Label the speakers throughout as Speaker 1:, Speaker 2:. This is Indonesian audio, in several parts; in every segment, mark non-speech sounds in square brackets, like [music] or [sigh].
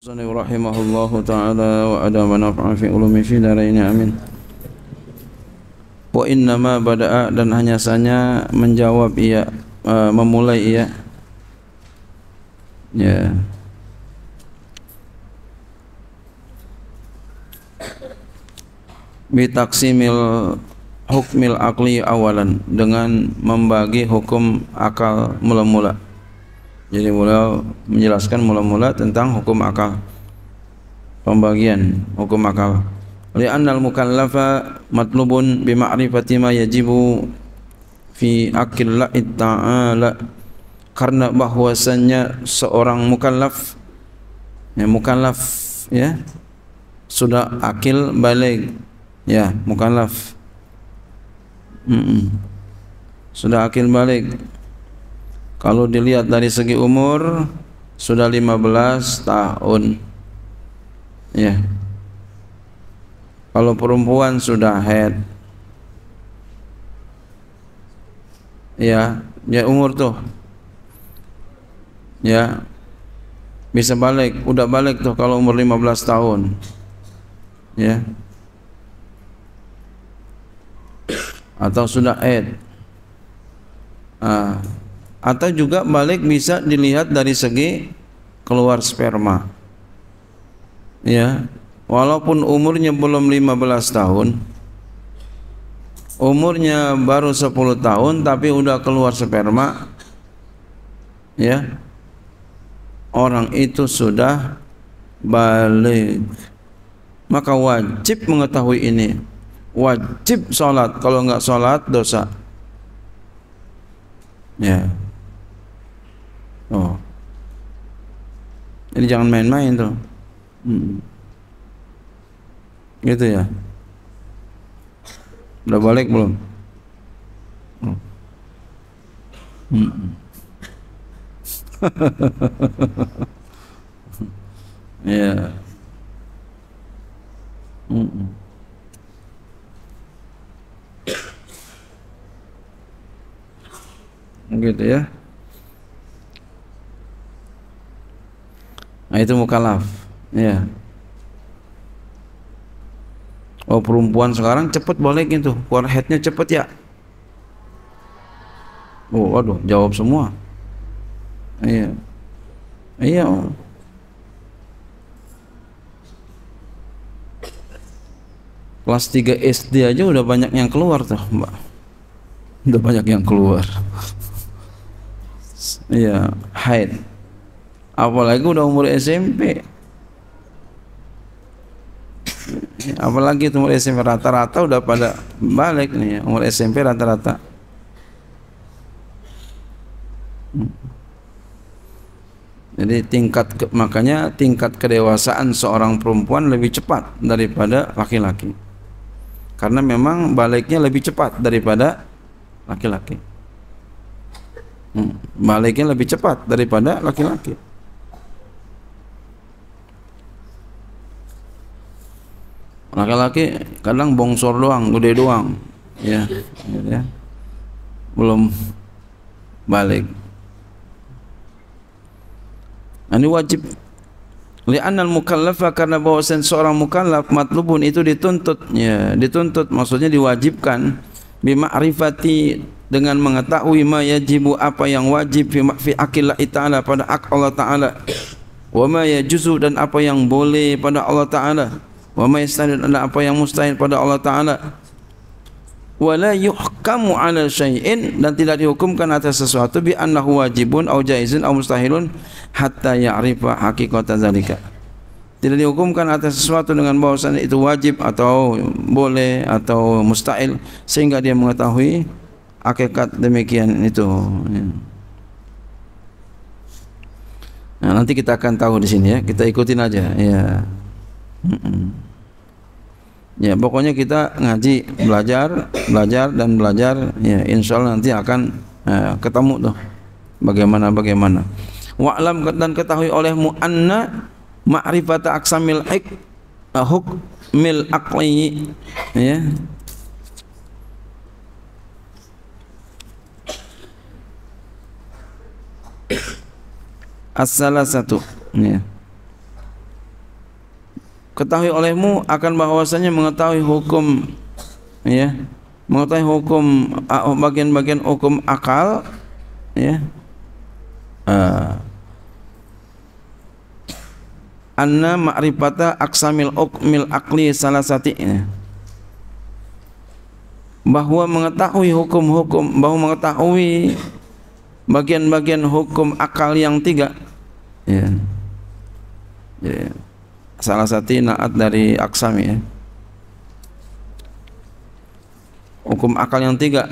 Speaker 1: صلى رحمه الله تعالى وأدى ونفع في علوم في amin. Wa innama bada'a dan hanya saja menjawab ia uh, memulai ia ya yeah. bitaksimil hukmil akli awalan dengan membagi hukum akal mula-mula jadi mula menjelaskan mula-mula tentang hukum akal pembagian hukum akal Oleh anal mukallafa matlubun bi ma'rifati ma yajibu fi akil ta'ala karena bahwasannya seorang mukallaf ya mukallaf ya sudah akil balik ya mukallaf mm -mm. sudah akil balik Kalau dilihat dari segi umur sudah 15 tahun. Ya. Kalau perempuan sudah head. Ya, ya umur tuh. Ya. Bisa balik, udah balik tuh kalau umur 15 tahun. Ya. Atau sudah head. Ah atau juga balik bisa dilihat dari segi keluar sperma ya walaupun umurnya belum 15 tahun umurnya baru 10 tahun tapi udah keluar sperma ya orang itu sudah balik maka wajib mengetahui ini wajib sholat kalau nggak sholat dosa ya yeah. Oh. Jadi jangan main-main tuh. Hmm. Gitu ya. Udah balik belum? Oh. Hmm. hmm. ya. Yeah. Hmm. Gitu ya. itu mukalaf ya oh perempuan sekarang cepet balik gitu headnya cepet ya oh aduh jawab semua iya iya kelas 3 SD aja udah banyak yang keluar tuh mbak udah banyak yang keluar iya hide apalagi udah umur SMP apalagi umur SMP rata-rata udah pada balik nih ya. umur SMP rata-rata jadi tingkat ke, makanya tingkat kedewasaan seorang perempuan lebih cepat daripada laki-laki karena memang baliknya lebih cepat daripada laki-laki hmm. baliknya lebih cepat daripada laki-laki laki-laki kadang bongsor doang gede doang ya, ya belum balik ini wajib lihat li'anal mukallafa karena bahwasan seorang mukallaf matlubun itu dituntut ya, dituntut maksudnya diwajibkan bima'rifati dengan mengetahui ma apa yang wajib fi fi aqillah ta'ala pada aq Allah taala wa ma dan apa yang boleh pada Allah taala wa ma yastahil apa yang mustahil pada Allah taala wala yuhkamu ala syai'in dan tidak dihukumkan atas sesuatu bi annahu wajibun au jaizun au mustahilun hatta ya'rifa haqiqatan zalika tidak dihukumkan atas sesuatu dengan bahwasannya itu wajib atau boleh atau mustahil sehingga dia mengetahui hakikat demikian itu nah, nanti kita akan tahu di sini ya kita ikutin aja ya mm -mm ya pokoknya kita ngaji belajar belajar dan belajar ya insya Allah nanti akan eh, ketemu tuh bagaimana bagaimana wa'lam dan ketahui olehmu anna ma'rifata aksamil ik eh, hukmil aqli ya asal satu ya ketahui olehmu akan bahwasanya mengetahui hukum ya mengetahui hukum bagian-bagian hukum akal ya uh, anna ma'rifata aksamil ukmil akli salah satu ya. bahwa mengetahui hukum-hukum bahwa mengetahui bagian-bagian hukum akal yang tiga ya yeah. yeah salah satu naat dari aksam ya hukum akal yang tiga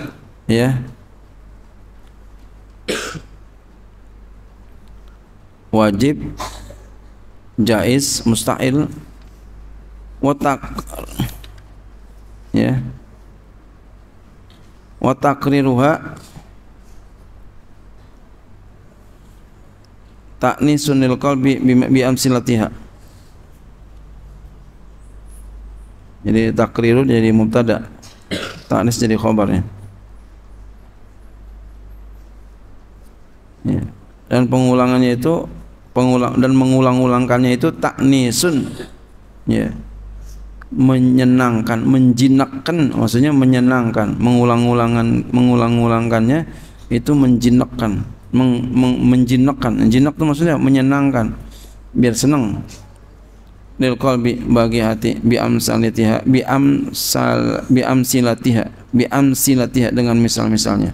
Speaker 1: ya wajib jais mustahil watak ya watakriruha taknisunil qalbi bi, bi amsilatiha jadi takriru jadi mubtada ta'nis jadi khobarnya ya. dan pengulangannya itu pengulang dan mengulang-ulangkannya itu taknisun ya menyenangkan menjinakkan maksudnya menyenangkan mengulang-ulangan mengulang-ulangkannya itu menjinakkan meng, meng, menjinakkan jinak itu maksudnya menyenangkan biar senang lil qalbi bagi hati bi amsalatiha bi amsal bi amsilatiha bi amsilatiha dengan misal-misalnya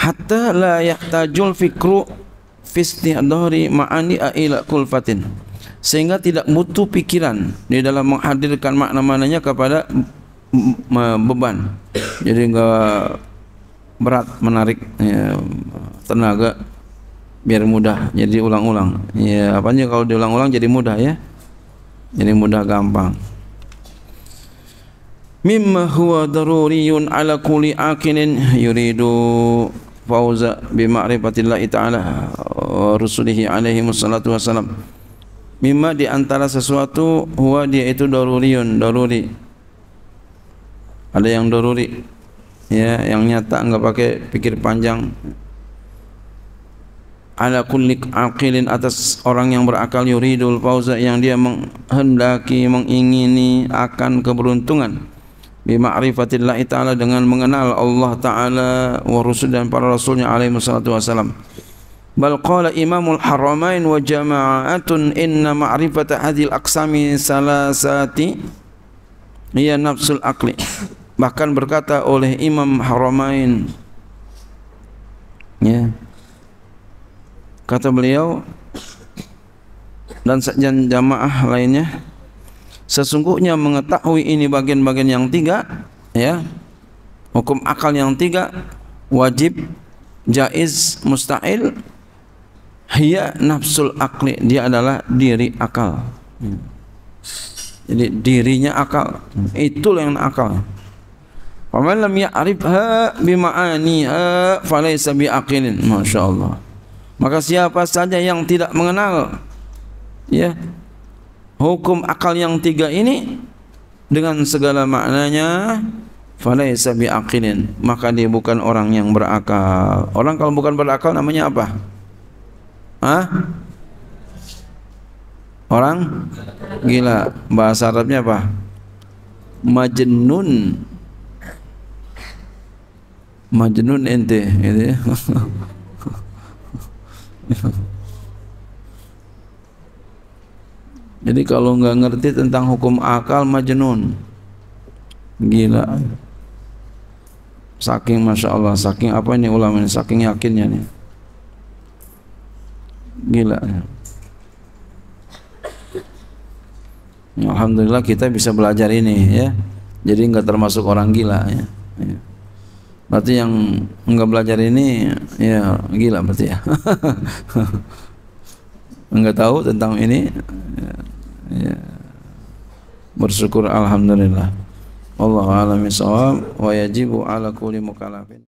Speaker 1: hatta la yahtajul fikru fistihdari ma'ani ila kulfatin sehingga tidak butuh pikiran di dalam menghadirkan makna-maknanya kepada beban jadi enggak berat menarik ya, tenaga biar mudah jadi ulang-ulang ya apanya kalau diulang-ulang jadi mudah ya jadi mudah gampang mimma huwa daruriyun ala kulli aqilin yuridu fauza bi ma'rifatillahi ta'ala rusulihi alaihi wassalatu wassalam mimma di antara sesuatu huwa dia itu daruriyun daruri ada yang daruri ya yang nyata enggak pakai pikir panjang ala kulli aqilin atas orang yang berakal yuridul fauza yang dia menghendaki mengingini akan keberuntungan bi ma'rifatillahi taala dengan mengenal Allah taala wa rusul dan para rasulnya alaihi wassalatu wasalam bal qala imamul haramain wa jama'atun inna ma'rifata hadhil aqsami salasati Ia nafsul aqli bahkan berkata oleh imam haramain ya yeah. Kata beliau dan sekjen jamaah lainnya, sesungguhnya mengetahui ini bagian-bagian yang tiga, ya, hukum akal yang tiga, wajib, jaiz, mustahil, hiya nafsul akli, dia adalah diri akal. Jadi dirinya akal, itulah yang akal. Wa lam ya'rifha bima'aniha falaysa biaqilin. Masyaallah. Maka siapa saja yang tidak mengenal ya hukum akal yang tiga ini dengan segala maknanya falaisa biaqilin maka dia bukan orang yang berakal orang kalau bukan berakal namanya apa Hah? orang gila bahasa Arabnya apa majnun majnun ente gitu ya [laughs] [laughs] Jadi kalau nggak ngerti tentang hukum akal majnun. Gila. Saking Masya Allah, saking apa ini ulama ini, saking yakinnya nih. Gila. Alhamdulillah kita bisa belajar ini ya. Jadi nggak termasuk orang gila ya. ya berarti yang nggak belajar ini ya gila berarti ya [laughs] nggak tahu tentang ini ya, ya. bersyukur alhamdulillah Allah alamin sawab wa yajibu ala kulli mukallafin